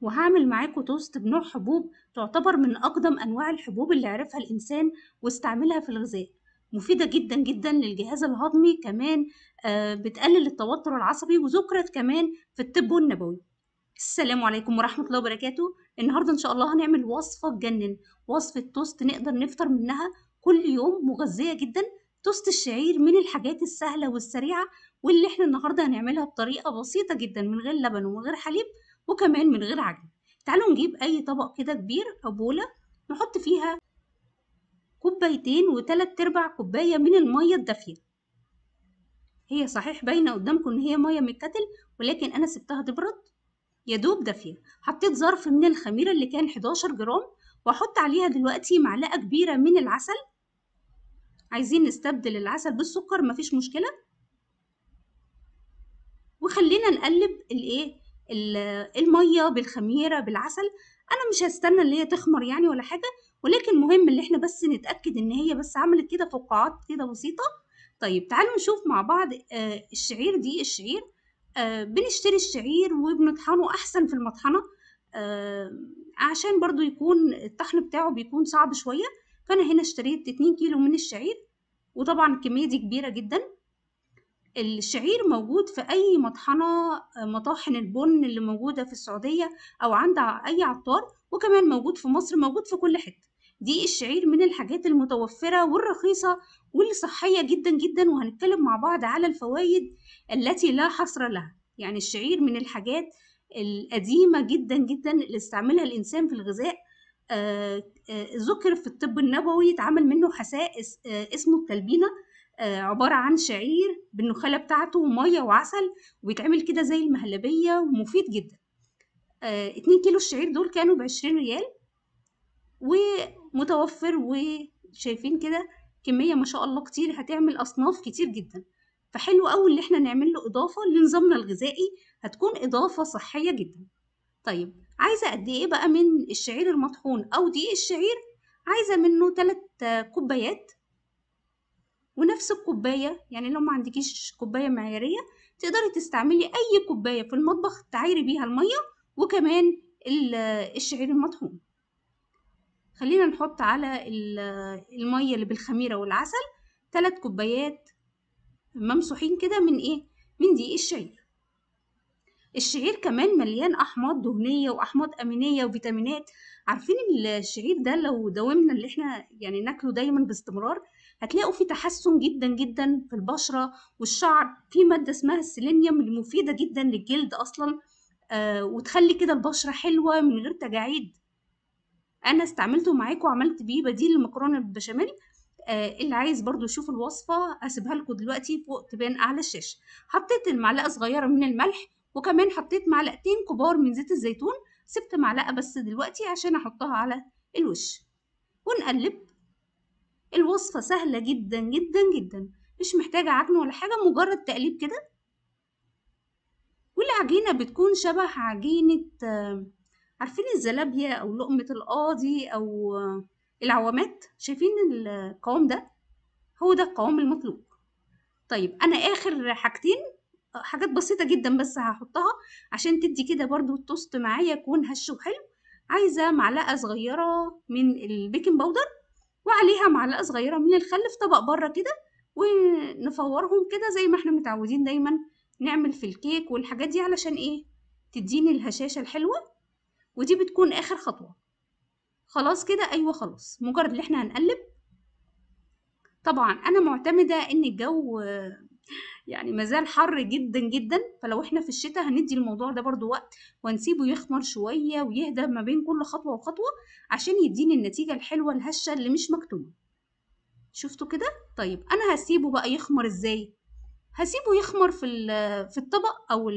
وهعمل معاكم توست بنوع حبوب تعتبر من أقدم أنواع الحبوب اللي عرفها الإنسان واستعملها في الغذاء مفيدة جدا جدا للجهاز الهضمي كمان آه، بتقلل التوتر العصبي وذكرت كمان في الطب والنبوي السلام عليكم ورحمة الله وبركاته النهاردة إن شاء الله هنعمل وصفة تجنن وصفة توست نقدر نفطر منها كل يوم مغذية جدا توست الشعير من الحاجات السهلة والسريعة واللي احنا النهاردة هنعملها بطريقة بسيطة جدا من غير لبن ومن غير حليب وكمان من غير عجن تعالوا نجيب أي طبق كده كبير أو بولة نحط فيها كوبايتين وتلات اربع كوباية من المية الدافية هي صحيح باينة قدامكم إن هي مية من الكتل ولكن أنا سبتها تبرد يدوب دافية حطيت ظرف من الخميرة اللي كان 11 جرام وأحط عليها دلوقتي معلقة كبيرة من العسل عايزين نستبدل العسل بالسكر مفيش مشكلة وخلينا نقلب الإيه الميه بالخميره بالعسل انا مش هستنى ان هي تخمر يعني ولا حاجه ولكن مهم ان احنا بس نتاكد ان هي بس عملت كده فقاعات كده بسيطه طيب تعالوا نشوف مع بعض آه، الشعير دي الشعير آه، بنشتري الشعير وبنطحنه احسن في المطحنه آه، عشان برضو يكون الطحن بتاعه بيكون صعب شويه فانا هنا اشتريت 2 كيلو من الشعير وطبعا الكميه دي كبيره جدا الشعير موجود في أي مطحنة مطاحن البن اللي موجودة في السعودية أو عند أي عطار وكمان موجود في مصر موجود في كل حتة دي الشعير من الحاجات المتوفرة والرخيصة والصحية جدا جدا وهنتكلم مع بعض على الفوائد التي لا حصر لها يعني الشعير من الحاجات القديمة جدا جدا اللي استعملها الإنسان في الغذاء آه، آه، ذكر في الطب النبوي اتعمل منه حساء آه، اسمه التلبينة آه، عبارة عن شعير بالنخالة بتاعته ومية وعسل ويتعمل كده زي المهلبية ومفيد جدا آه، اتنين كيلو الشعير دول كانوا بعشرين ريال ومتوفر وشايفين كده كمية ما شاء الله كتير هتعمل أصناف كتير جدا فحلو قوي اللي احنا نعمل له إضافة لنظامنا الغذائي هتكون إضافة صحية جدا طيب عايزة قد إيه بقى من الشعير المطحون أو دقيق الشعير عايزة منه تلات كوبايات ونفس الكوباية يعني لو ما عندكيش كوباية معيارية تقدري تستعملي أي كوباية في المطبخ تعايري بيها المية وكمان الشعير المطحون خلينا نحط على المية اللي بالخميرة والعسل ثلاث كوبايات ممسوحين كده من ايه من دقيق الشعير الشعير كمان مليان احماض دهنيه واحماض امينيه وفيتامينات عارفين الشعير ده لو داومنا اللي احنا يعني ناكله دايما باستمرار هتلاقوا في تحسن جدا جدا في البشرة والشعر في مادة اسمها السيلينيوم اللي مفيدة جدا للجلد أصلا آه وتخلي كده البشرة حلوة من غير تجاعيد أنا استعملته معاكم وعملت بيه بديل المكرونة بالبشاميل آه اللي عايز برضو يشوف الوصفة هسيبها لكم دلوقتي فوق تبان أعلى الشاشة حطيت المعلقة صغيرة من الملح وكمان حطيت معلقتين كبار من زيت الزيتون سبت معلقة بس دلوقتي عشان أحطها على الوش ونقلب الوصفة سهلة جدا جدا جدا مش محتاجة عجن ولا حاجة مجرد تقليب كده والعجينة بتكون شبه عجينة آه، عارفين الزلابية أو لقمة القاضي أو آه، العوامات شايفين القوام ده هو ده القوام المطلوب طيب أنا آخر حاجتين حاجات بسيطة جدا بس هحطها عشان تدي كده برضو التوست معايا يكون هش وحلو عايزة معلقة صغيرة من البيكنج باودر وعليها معلقة صغيرة من الخل في طبق بره كده ونفورهم كده زي ما احنا متعودين دايما نعمل في الكيك والحاجات دي علشان ايه تديني الهشاشة الحلوة ودي بتكون اخر خطوة خلاص كده ايوه خلاص مجرد اللي احنا هنقلب طبعا انا معتمدة ان الجو يعني مازال حر جدا جدا فلو احنا في الشتاء هندي الموضوع ده برضو وقت ونسيبه يخمر شوية ويهدى ما بين كل خطوة وخطوة عشان يديني النتيجة الحلوة الهشة اللي مش مكتوبة شفتوا كده طيب انا هسيبه بقى يخمر ازاي هسيبه يخمر في في الطبق او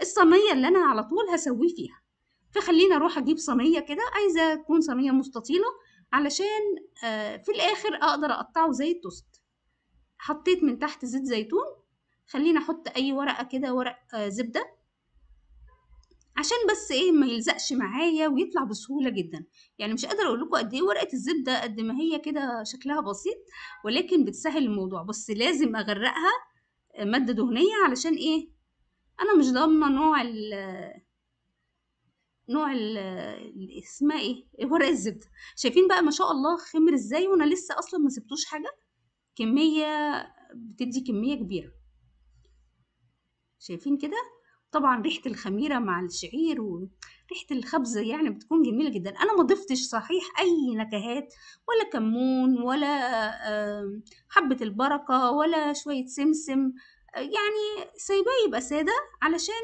الصينيه اللي انا على طول هسويه فيها فخلينا اروح اجيب صينيه كده عايزه تكون صينيه مستطيله علشان آه، في الاخر اقدر اقطعه زي التوست حطيت من تحت زيت زيتون خليني احط اي ورقه كده ورق آه، زبده عشان بس ايه ما يلزقش معايا ويطلع بسهوله جدا يعني مش قادره اقول لكم قد ايه ورقه الزبده قد ما هي كده شكلها بسيط ولكن بتسهل الموضوع بس لازم اغرقها آه، ماده دهنيه علشان ايه انا مش ضامنه نوع ال نوع ال اسمها ايه ورق الزبده شايفين بقى ما شاء الله خمر ازاي وانا لسه اصلا ما سبتوش حاجه كمية بتدي كمية كبيرة شايفين كده طبعا ريحة الخميرة مع الشعير وريحة الخبز يعني بتكون جميلة جدا أنا ما ضفتش صحيح أي نكهات ولا كمون ولا حبة البركة ولا شوية سمسم يعني سايباه يبقى سادة علشان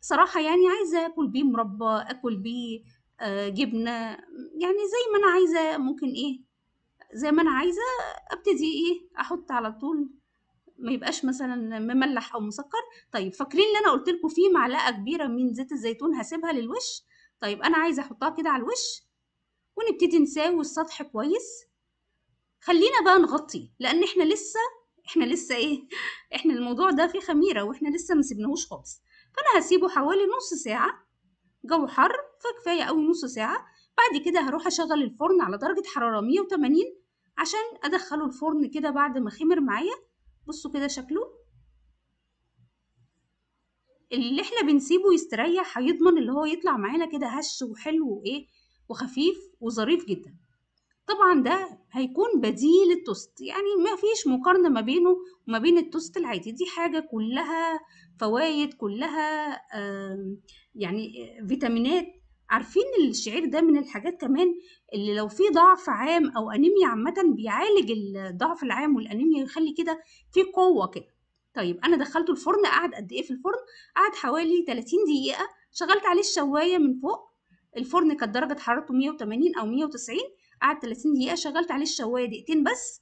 صراحة يعني عايزة أكل بيه مربى أكل بيه آه، جبنة يعني زي ما أنا عايزة ممكن إيه زي ما انا عايزه ابتدي ايه احط على طول ما يبقاش مثلا مملح او مسكر طيب فاكرين اللي انا قلت لكم فيه معلقه كبيره من زيت الزيتون هسيبها للوش طيب انا عايزه احطها كده على الوش ونبتدي نساوي السطح كويس خلينا بقى نغطي لان احنا لسه احنا لسه ايه احنا الموضوع ده فيه خميره واحنا لسه ما سيبناهوش خالص فانا هسيبه حوالي نص ساعه جو حر فكفايه قوي نص ساعه بعد كده هروح اشغل الفرن على درجه حراره 180 عشان ادخله الفرن كده بعد ما خمر معايا بصوا كده شكله اللي احنا بنسيبه يستريح هيضمن اللي هو يطلع معانا كده هش وحلو وايه وخفيف وظريف جدا طبعا ده هيكون بديل التوست يعني ما فيش مقارنة ما بينه وما بين التوست العادي دي حاجة كلها فوايد كلها يعني آه، فيتامينات عارفين الشعير ده من الحاجات كمان اللي لو في ضعف عام او انيميا عامه بيعالج الضعف العام والانيميا ويخلي كده في قوه كده طيب انا دخلته الفرن قعد قد ايه في الفرن قعد حوالي 30 دقيقه شغلت عليه الشوايه من فوق الفرن كانت درجه حرارته 180 او 190 قعد 30 دقيقه شغلت عليه الشوايه دقيقتين بس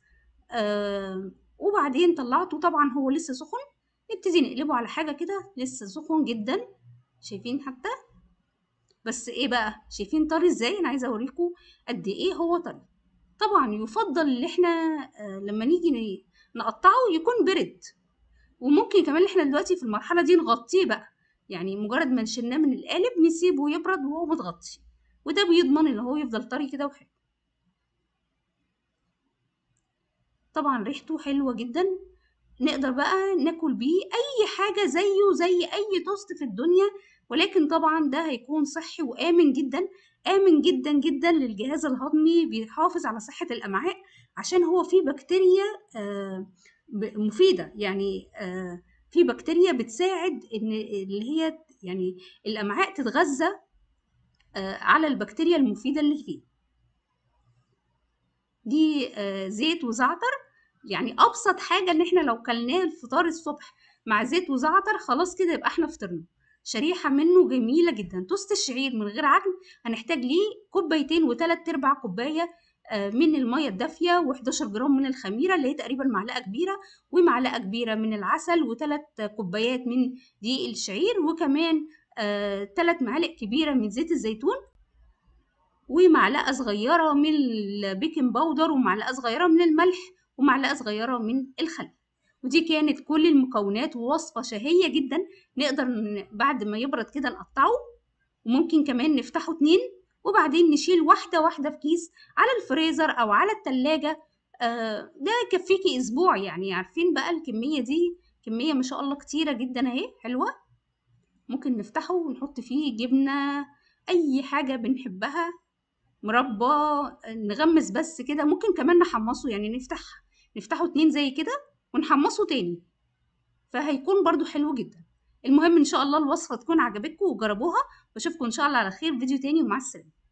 آه وبعدين طلعته طبعا هو لسه سخن نبتدي نقلبه على حاجه كده لسه سخن جدا شايفين حتى بس ايه بقى شايفين طري ازاي انا عايزه اوريكم قد ايه هو طري طبعا يفضل ان احنا آه، لما نيجي نقطعه يكون برد وممكن كمان احنا دلوقتي في المرحله دي نغطيه بقى يعني مجرد ما نشلناه من القالب نسيبه يبرد وهو متغطي وده بيضمن ان هو يفضل طري كده وحلو طبعا ريحته حلوه جدا نقدر بقى ناكل بيه اي حاجه زيه زي اي توست في الدنيا ولكن طبعا ده هيكون صحي وآمن جدا آمن جدا جدا للجهاز الهضمي بيحافظ على صحة الأمعاء عشان هو فيه بكتيريا آه، مفيدة يعني آه، في بكتيريا بتساعد إن اللي هي يعني الأمعاء تتغذى آه، على البكتيريا المفيدة اللي فيه دي زيت وزعتر يعني أبسط حاجة إن إحنا لو كلناه الفطار الصبح مع زيت وزعتر خلاص كده يبقى إحنا فطرنا شريحة منه جميلة جدا توست الشعير من غير عجن هنحتاج ليه كوبايتين وتلات أرباع كوباية آه، من المية الدافية و11 جرام من الخميرة اللي هي تقريبا معلقة كبيرة ومعلقة كبيرة من العسل وتلات كوبايات من دقيق الشعير وكمان آه، تلات معالق كبيرة من زيت الزيتون ومعلقة صغيرة من البيكنج باودر ومعلقة صغيرة من الملح ومعلقة صغيرة من الخل ودي كانت كل المكونات ووصفة شهية جدا نقدر بعد ما يبرد كده نقطعه وممكن كمان نفتحه اتنين وبعدين نشيل واحدة واحدة في كيس على الفريزر أو على التلاجة آه، ده يكفيكي أسبوع يعني عارفين بقى الكمية دي كمية ما شاء الله كتيرة جدا أهي حلوة ممكن نفتحه ونحط فيه جبنة أي حاجة بنحبها مربى نغمس بس كده ممكن كمان نحمصه يعني نفتح نفتحه اتنين زي كده ونحمصه تاني فهيكون برضو حلو جدا المهم ان شاء الله الوصفه تكون عجبتكم وجربوها واشوفكم ان شاء الله على خير فيديو تاني ومع السلامه